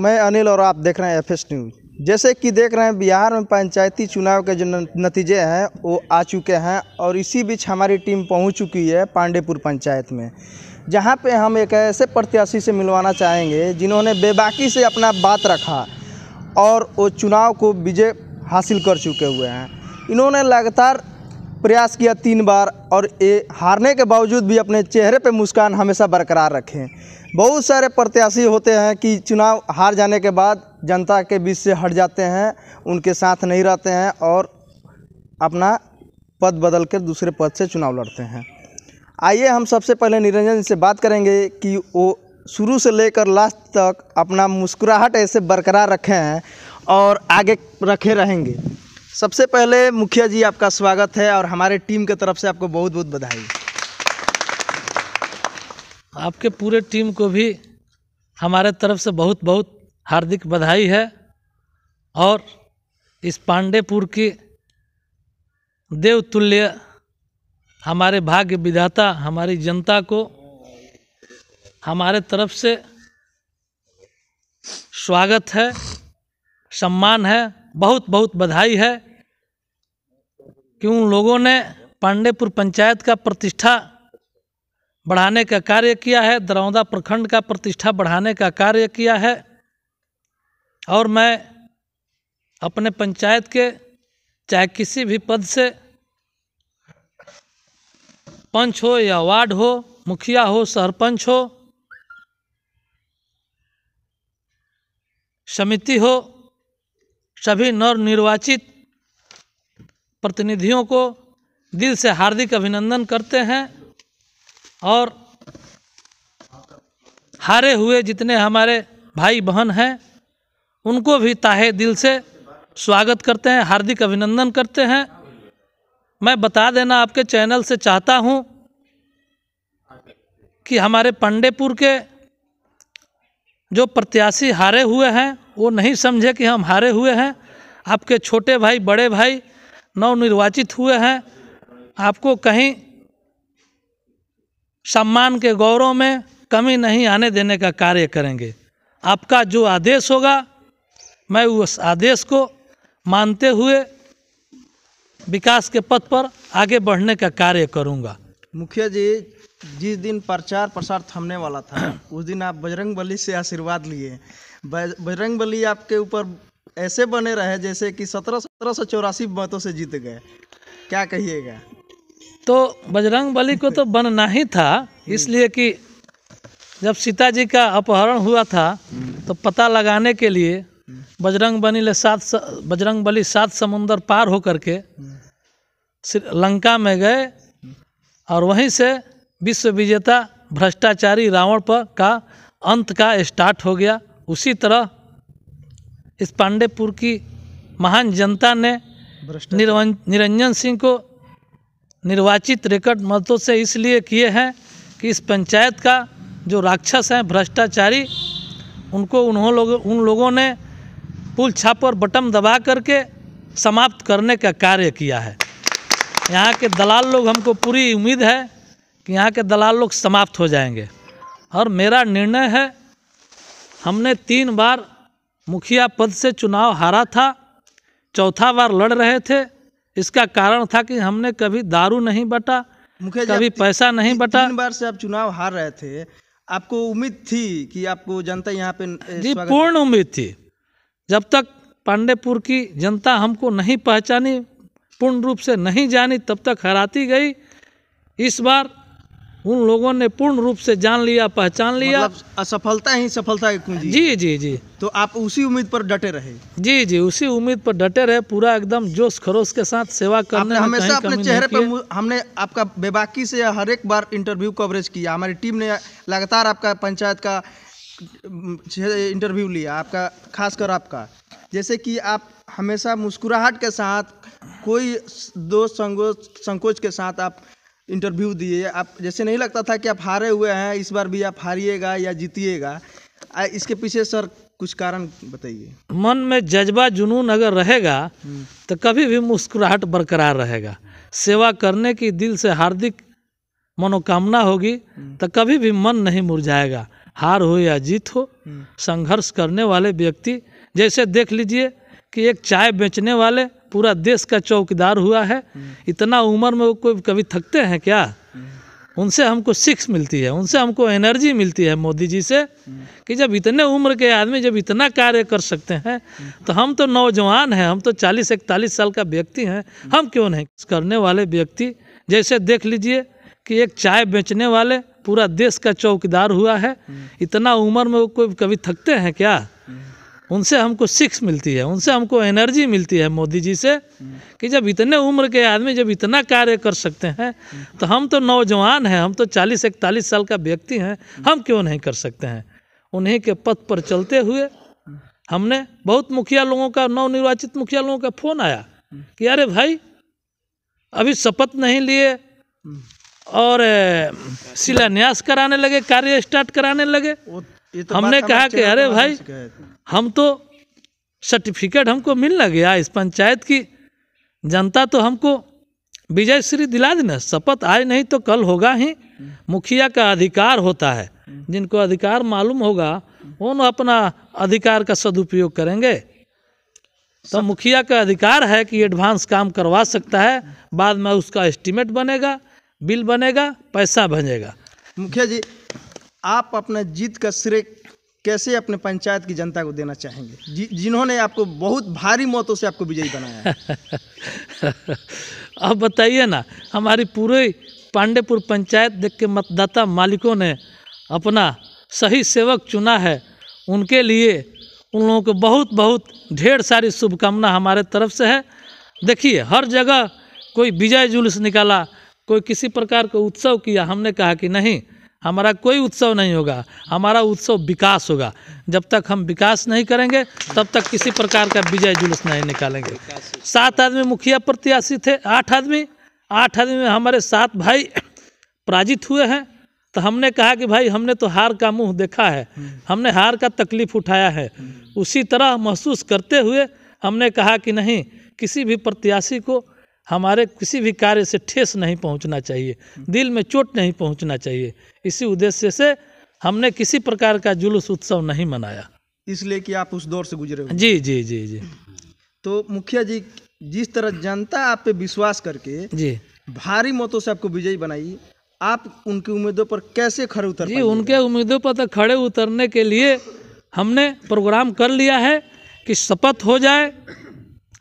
मैं अनिल और आप देख रहे हैं एफ एस न्यूज जैसे कि देख रहे हैं बिहार में पंचायती चुनाव के जो नतीजे हैं वो आ चुके हैं और इसी बीच हमारी टीम पहुंच चुकी है पांडेपुर पंचायत में जहां पे हम एक ऐसे प्रत्याशी से मिलवाना चाहेंगे जिन्होंने बेबाकी से अपना बात रखा और वो चुनाव को विजय हासिल कर चुके हुए हैं इन्होंने लगातार प्रयास किया तीन बार और ये हारने के बावजूद भी अपने चेहरे पर मुस्कान हमेशा बरकरार रखें बहुत सारे प्रत्याशी होते हैं कि चुनाव हार जाने के बाद जनता के बीच से हट जाते हैं उनके साथ नहीं रहते हैं और अपना पद बदल कर दूसरे पद से चुनाव लड़ते हैं आइए हम सबसे पहले निरंजन से बात करेंगे कि वो शुरू से लेकर लास्ट तक अपना मुस्कुराहट ऐसे बरकरार रखे हैं और आगे रखे रहेंगे सबसे पहले मुखिया जी आपका स्वागत है और हमारे टीम की तरफ से आपको बहुत बहुत बधाई आपके पूरे टीम को भी हमारे तरफ से बहुत बहुत हार्दिक बधाई है और इस पांडेपुर की देवतुल्य हमारे भाग्य विधाता हमारी जनता को हमारे तरफ से स्वागत है सम्मान है बहुत बहुत बधाई है कि उन लोगों ने पांडेपुर पंचायत का प्रतिष्ठा बढ़ाने का कार्य किया है दरौंदा प्रखंड का प्रतिष्ठा बढ़ाने का कार्य किया है और मैं अपने पंचायत के चाहे किसी भी पद से पंच हो या वार्ड हो मुखिया हो सरपंच हो समिति हो सभी नवनिर्वाचित प्रतिनिधियों को दिल से हार्दिक अभिनंदन करते हैं और हारे हुए जितने हमारे भाई बहन हैं उनको भी ताहे दिल से स्वागत करते हैं हार्दिक अभिनंदन करते हैं मैं बता देना आपके चैनल से चाहता हूं कि हमारे पंडेपुर के जो प्रत्याशी हारे हुए हैं वो नहीं समझे कि हम हारे हुए हैं आपके छोटे भाई बड़े भाई नवनिर्वाचित हुए हैं आपको कहीं सम्मान के गौरव में कमी नहीं आने देने का कार्य करेंगे आपका जो आदेश होगा मैं उस आदेश को मानते हुए विकास के पथ पर आगे बढ़ने का कार्य करूंगा। मुखिया जी जिस दिन प्रचार प्रसार थमने वाला था उस दिन आप बजरंग बली से आशीर्वाद लिए बजरंग बली आपके ऊपर ऐसे बने रहे जैसे कि सत्रह सत्रह सौ चौरासी मतों से जीत गए क्या कहिएगा तो बजरंग बली को तो बनना ही था हम्म। इसलिए कि जब सीता जी का अपहरण हुआ था हम्म। तो पता लगाने के लिए हम्म। बजरंग बली ले सात बजरंग बली सात समुंदर पार होकर के लंका में गए और वहीं से विश्व विजेता भ्रष्टाचारी रावण पर का अंत का स्टार्ट हो गया उसी तरह इस पांडेपुर की महान जनता ने निरंजन सिंह को निर्वाचित रिकॉर्ड मतों से इसलिए किए हैं कि इस पंचायत का जो राक्षस हैं भ्रष्टाचारी उनको उन्हों लोग उन लोगों ने पुल छाप और बटम दबा करके समाप्त करने का कार्य किया है यहाँ के दलाल लोग हमको पूरी उम्मीद है कि यहाँ के दलाल लोग समाप्त हो जाएंगे और मेरा निर्णय है हमने तीन बार मुखिया पद से चुनाव हारा था चौथा बार लड़ रहे थे इसका कारण था कि हमने कभी दारू नहीं बटा कभी पैसा नहीं बटा तीन बार से आप चुनाव हार रहे थे आपको उम्मीद थी कि आपको जनता यहाँ पे जी पूर्ण उम्मीद थी जब तक पांडेपुर की जनता हमको नहीं पहचानी पूर्ण रूप से नहीं जानी तब तक हराती गई इस बार उन लोगों ने पूर्ण रूप से जान लिया पहचान लिया मतलब असफलता ही सफलता की कुंजी जी जी जी तो आप उसी उम्मीद पर डटे रहे जी जी उसी उम्मीद पर डटे रहे पूरा एकदम जोश खरोश के साथ सेवा करने आपने हमेशा अपने चेहरे पर हमने आपका बेबाकी से हर एक बार इंटरव्यू कवरेज किया हमारी टीम ने लगातार आपका पंचायत का इंटरव्यू लिया आपका खासकर आपका जैसे कि आप हमेशा मुस्कुराहट के साथ कोई दो संकोच के साथ आप इंटरव्यू दिए आप जैसे नहीं लगता था कि आप हारे हुए हैं इस बार भी आप हारिएगा या जीतिएगा इसके पीछे सर कुछ कारण बताइए मन में जज्बा जुनून अगर रहेगा हम्म। तो कभी भी मुस्कुराहट बरकरार रहेगा सेवा करने की दिल से हार्दिक मनोकामना होगी हम्म। तो कभी भी मन नहीं मुरझाएगा हार हो या जीत हो हम्म। संघर्ष करने वाले व्यक्ति जैसे देख लीजिए कि एक चाय बेचने वाले पूरा देश का चौकीदार हुआ है इतना उम्र में वो कोई कभी थकते हैं क्या उनसे हमको सिक्स मिलती है उनसे हमको एनर्जी मिलती है मोदी जी से कि जब इतने उम्र के आदमी जब इतना कार्य कर सकते हैं तो हम तो नौजवान हैं हम तो चालीस इकतालीस साल का व्यक्ति हैं हम क्यों नहीं करने वाले व्यक्ति जैसे देख लीजिए कि एक चाय बेचने वाले पूरा देश का चौकीदार हुआ है इतना उम्र में वो कोई कभी थकते हैं क्या उनसे हमको सिक्स मिलती है उनसे हमको एनर्जी मिलती है मोदी जी से कि जब इतने उम्र के आदमी जब इतना कार्य कर सकते हैं तो हम तो नौजवान हैं हम तो चालीस इकतालीस साल का व्यक्ति हैं हम क्यों नहीं कर सकते हैं उन्हीं के पथ पर चलते हुए हमने बहुत मुखिया लोगों का नवनिर्वाचित मुखिया लोगों का फ़ोन आया कि अरे भाई अभी शपथ नहीं लिए और शिलान्यास कराने लगे कार्य स्टार्ट कराने लगे तो हमने कहा कि अरे भाई हम तो सर्टिफिकेट हमको मिलना गया इस पंचायत की जनता तो हमको विजय श्री दिला देना शपथ आज नहीं तो कल होगा ही मुखिया का अधिकार होता है जिनको अधिकार मालूम होगा वो न अपना अधिकार का सदुपयोग करेंगे तो मुखिया का अधिकार है कि एडवांस काम करवा सकता है बाद में उसका एस्टीमेट बनेगा बिल बनेगा पैसा भजेगा मुखिया जी आप अपना जीत का श्रेय कैसे अपने पंचायत की जनता को देना चाहेंगे जि, जिन्होंने आपको बहुत भारी मौतों से आपको विजयी बनाया है अब बताइए ना हमारी पूरे पांडेपुर पंचायत देख के मतदाता मालिकों ने अपना सही सेवक चुना है उनके लिए उन लोगों को बहुत बहुत ढेर सारी शुभकामना हमारे तरफ से है देखिए हर जगह कोई विजय जुलूस निकाला कोई किसी प्रकार का उत्सव किया हमने कहा कि नहीं हमारा कोई उत्सव नहीं होगा हमारा उत्सव विकास होगा जब तक हम विकास नहीं करेंगे तब तक किसी प्रकार का विजय जुलूस नहीं निकालेंगे सात आदमी मुखिया प्रत्याशी थे आठ आदमी आठ आदमी में हमारे सात भाई पराजित हुए हैं तो हमने कहा कि भाई हमने तो हार का मुंह देखा है हमने हार का तकलीफ उठाया है उसी तरह महसूस करते हुए हमने कहा कि नहीं किसी भी प्रत्याशी को हमारे किसी भी कार्य से ठेस नहीं पहुंचना चाहिए दिल में चोट नहीं पहुंचना चाहिए इसी उद्देश्य से हमने किसी प्रकार का जुलूस उत्सव नहीं मनाया इसलिए कि आप उस दौर से गुजरे हो जी जी जी जी तो मुखिया जी जिस तरह जनता आप पे विश्वास करके जी भारी मतों से आपको विजयी बनाई आप उनकी उम्मीदों पर कैसे खड़े उतर जी उनके उम्मीदों पर तो खड़े उतरने के लिए हमने प्रोग्राम कर लिया है कि शपथ हो जाए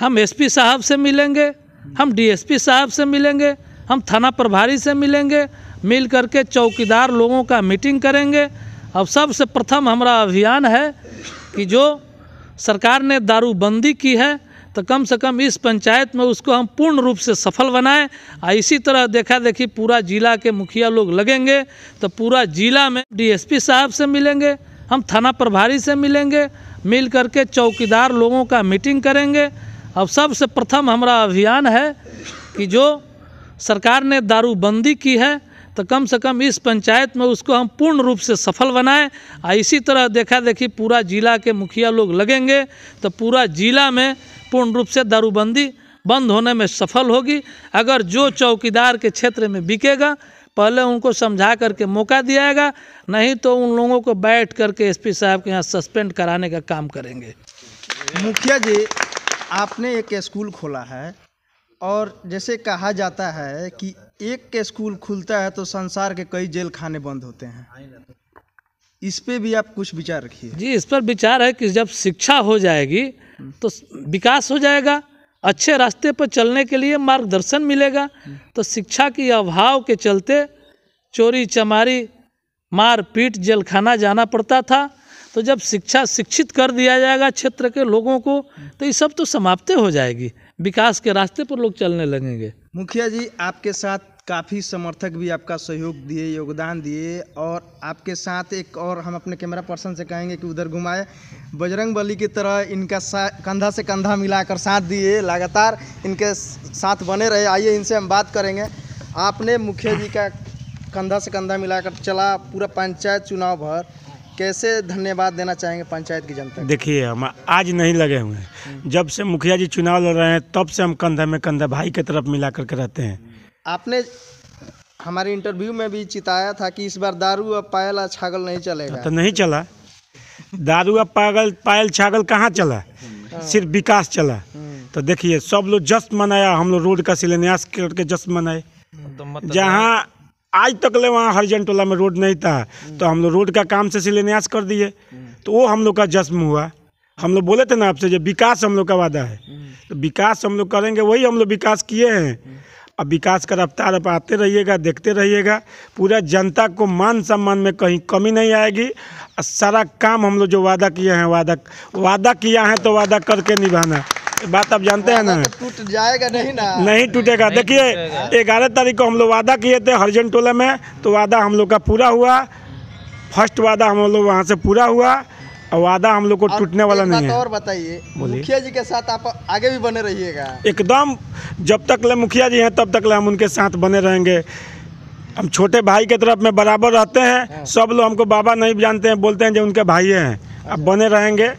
हम एसपी साहब से मिलेंगे हम डीएसपी साहब से मिलेंगे हम थाना प्रभारी से मिलेंगे मिल करके चौकीदार लोगों का मीटिंग करेंगे अब सबसे प्रथम हमारा अभियान है कि जो सरकार ने दारूबंदी की है तो कम से कम इस पंचायत में उसको हम पूर्ण रूप से सफल बनाएं और इसी तरह देखा देखी पूरा जिला के मुखिया लोग लगेंगे तो पूरा जिला में डीएसपी साहब से मिलेंगे हम थाना प्रभारी से मिलेंगे मिल करके चौकीदार लोगों का मीटिंग करेंगे अब सबसे प्रथम हमारा अभियान है कि जो सरकार ने दारूबंदी की है तो कम से कम इस पंचायत में उसको हम पूर्ण रूप से सफल बनाएं और इसी तरह देखा देखी पूरा जिला के मुखिया लोग लगेंगे तो पूरा जिला में पूर्ण रूप से दारूबंदी बंद होने में सफल होगी अगर जो चौकीदार के क्षेत्र में बिकेगा पहले उनको समझा करके मौका दियाएगा नहीं तो उन लोगों को बैठ करके एसपी साहब के यहाँ सस्पेंड कराने का काम करेंगे मुखिया जी आपने एक स्कूल खोला है और जैसे कहा जाता है कि एक स्कूल खुलता है तो संसार के कई जेल खाने बंद होते हैं इस पे भी आप कुछ विचार रखिए जी इस पर विचार है कि जब शिक्षा हो जाएगी तो विकास हो जाएगा अच्छे रास्ते पर चलने के लिए मार्गदर्शन मिलेगा तो शिक्षा के अभाव के चलते चोरी चमारी मार पीट जेलखाना जाना पड़ता था तो जब शिक्षा शिक्षित कर दिया जाएगा क्षेत्र के लोगों को तो ये सब तो समाप्त हो जाएगी विकास के रास्ते पर लोग चलने लगेंगे मुखिया जी आपके साथ काफ़ी समर्थक भी आपका सहयोग दिए योगदान दिए और आपके साथ एक और हम अपने कैमरा पर्सन से कहेंगे कि उधर घुमाए बजरंग बली की तरह इनका कंधा से कंधा मिलाकर साथ दिए लगातार इनके साथ बने रहे आइए इनसे हम बात करेंगे आपने मुखिया जी का कंधा से कंधा मिलाकर चला पूरा पंचायत चुनाव भर कैसे धन्यवाद देना चाहेंगे पंचायत की जनता देखिए हम आज नहीं लगे हुए हैं हम्म। जब से मुखिया जी चुनाव लड़ रहे हैं तब से हम कंधा में कंधा भाई के तरफ मिला करके रहते हैं आपने हमारे इंटरव्यू में भी चिताया था कि इस बार दारू और पायल और छागल नहीं चलेगा तो नहीं चला दारू और पागल पायल छागल कहाँ चला हम्म। सिर्फ विकास चला हम्म। तो देखिए सब लोग जश्न मनाया हम लोग रोड का शिलान्यास करके जश्न मनाए तो मतलब जहाँ आज तक ले वहाँ हरिजन टोला में रोड नहीं था हम्म। तो हम लोग रोड का काम से शिलान्यास कर दिए हम्म। तो वो हम लोग का जश्न हुआ हम लोग बोले थे ना आपसे जो विकास हम लोग का वादा है हम्म। तो विकास हम लोग करेंगे वही हम लोग विकास किए हैं अब विकास का रफ्तार आप आते रहिएगा देखते रहिएगा पूरा जनता को मान सम्मान में कहीं कमी नहीं आएगी सारा काम हम लोग जो वादा किए हैं वादा वादा किया है तो वादा करके निभाना बात आप जानते हैं ना तो टूट जाएगा नहीं ना नहीं टूटेगा देखिए ग्यारह तारीख को हम लोग वादा किए थे हरिजन टोला में तो वादा हम लोग का पूरा हुआ फर्स्ट वादा हम लोग वहाँ से पूरा हुआ और वादा हम लोग को टूटने वाला नहीं है और बताइए मुखिया जी के साथ आप आगे भी बने रहिएगा एकदम जब तक ले मुखिया जी हैं तब तक ले हम उनके साथ बने रहेंगे हम छोटे भाई के तरफ में बराबर रहते हैं हाँ। सब लोग हमको बाबा नहीं जानते हैं बोलते हैं जो उनके भाई हैं अब अच्छा। बने रहेंगे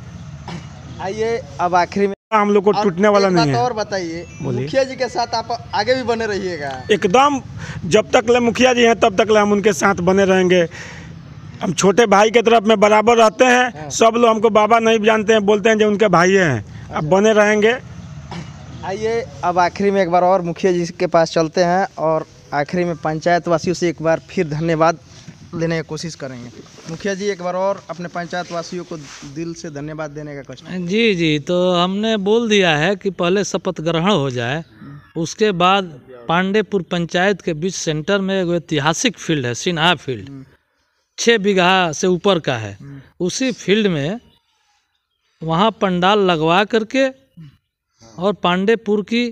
आइए अब आखिरी में हम लोग को टूटने वाला नहीं है और बताइए मुखिया जी के साथ आप आगे भी बने रहिएगा एकदम जब तक ले मुखिया जी हैं तब तक ले हम उनके साथ बने रहेंगे हम छोटे भाई के तरफ में बराबर रहते हैं हाँ। सब लोग हमको बाबा नहीं जानते हैं बोलते हैं जो उनके भाई हैं अब अच्छा। बने रहेंगे आइए अब आखिरी में एक बार और मुखिया जी के पास चलते हैं और आखिरी में पंचायत वासियों से एक बार फिर धन्यवाद लेने की कोशिश करेंगे मुखिया जी एक बार और अपने पंचायत वासियों को दिल से धन्यवाद देने का कष्ट जी जी तो हमने बोल दिया है कि पहले शपथ ग्रहण हो जाए उसके बाद पांडेपुर पंचायत के बीच सेंटर में एक ऐतिहासिक फील्ड है सिन्हा फील्ड हम्म। छः बीघा से ऊपर का है हम्म। उसी फील्ड में वहाँ पंडाल लगवा करके और पांडेपुर की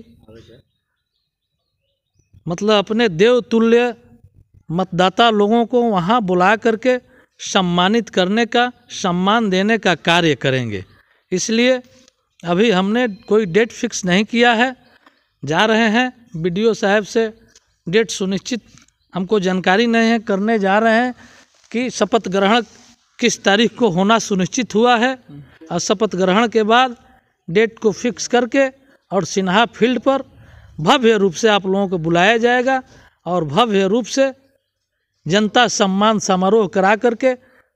मतलब अपने देव तुल्य मतदाता लोगों को वहाँ बुला करके सम्मानित करने का सम्मान देने का कार्य करेंगे इसलिए अभी हमने कोई डेट फिक्स नहीं किया है जा रहे हैं बीडीओ साहब से डेट सुनिश्चित हमको जानकारी नहीं है करने जा रहे हैं कि शपथ ग्रहण किस तारीख को होना सुनिश्चित हुआ है और शपथ ग्रहण के बाद डेट को फिक्स करके और सिन्हा फील्ड पर भव्य रूप से आप लोगों को बुलाया जाएगा और भव्य रूप से जनता सम्मान समारोह करा करके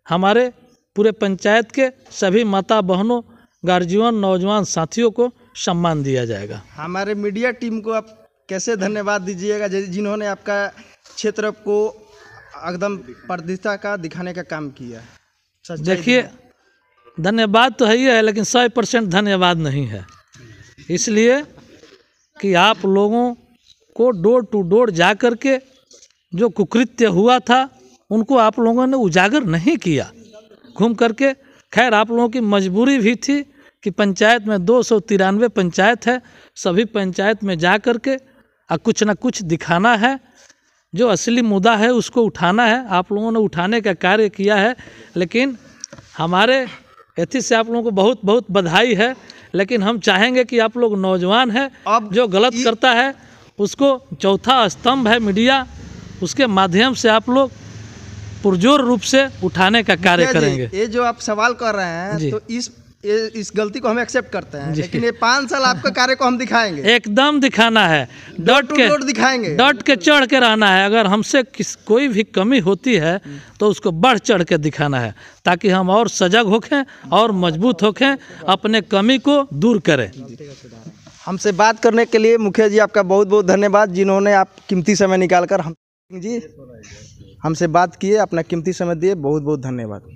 हमारे पूरे पंचायत के सभी माता बहनों गार्जियन नौजवान साथियों को सम्मान दिया जाएगा हमारे मीडिया टीम को आप कैसे धन्यवाद दीजिएगा जिन्होंने आपका क्षेत्र को एकदम प्रतिष्ठा का दिखाने का काम किया देखिए धन्यवाद तो है ही है लेकिन सौ परसेंट धन्यवाद नहीं है इसलिए कि आप लोगों को डोर टू डोर जा कर के जो कुकृत्य हुआ था उनको आप लोगों ने उजागर नहीं किया घूम करके खैर आप लोगों की मजबूरी भी थी कि पंचायत में दो सौ तिरानवे पंचायत है सभी पंचायत में जा कर के और कुछ ना कुछ दिखाना है जो असली मुद्दा है उसको उठाना है आप लोगों ने उठाने का कार्य किया है लेकिन हमारे एथी से आप लोगों को बहुत बहुत बधाई है लेकिन हम चाहेंगे कि आप लोग नौजवान हैं जो गलत करता है उसको चौथा स्तंभ है मीडिया उसके माध्यम से आप लोग पुरजोर रूप से उठाने का कार्य करेंगे ये जो आप सवाल कर रहे हैं तो इस इस गलती को हम एक्सेप्ट करते हैं लेकिन ये पाँच साल आपका कार्य को हम दिखाएंगे एकदम दिखाना है डॉट के डॉट दिखाएंगे डॉट के चढ़ के रहना है अगर हमसे किस कोई भी कमी होती है तो उसको बढ़ चढ़ के दिखाना है ताकि हम और सजग होखें और मजबूत होखें अपने कमी को दूर करें हमसे बात करने के लिए मुखिया जी आपका बहुत बहुत धन्यवाद जिन्होंने आप कीमती समय निकाल कर हम जी हमसे बात किए अपना कीमती समय दिए बहुत बहुत धन्यवाद